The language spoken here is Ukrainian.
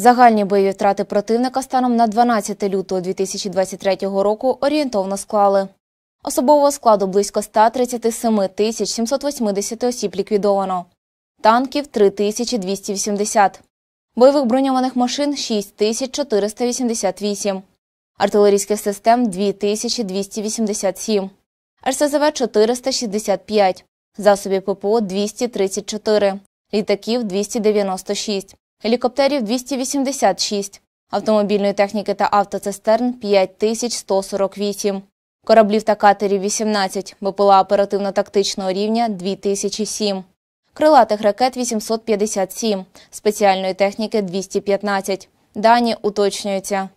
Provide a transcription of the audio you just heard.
Загальні бойові втрати противника станом на 12 лютого 2023 року орієнтовно склали. Особового складу близько 137 тисяч 780 осіб ліквідовано, танків 3280, бойових броньованих машин 6488, артилерійських систем 2287, РСЗВ 465, засобів ППО 234, літаків 296 гелікоптерів 286, автомобільної техніки та автоцистерн 5148, кораблів та катерів 18, БПЛА оперативно-тактичного рівня 2007, крилатих ракет 857, спеціальної техніки 215. Дані уточнюються.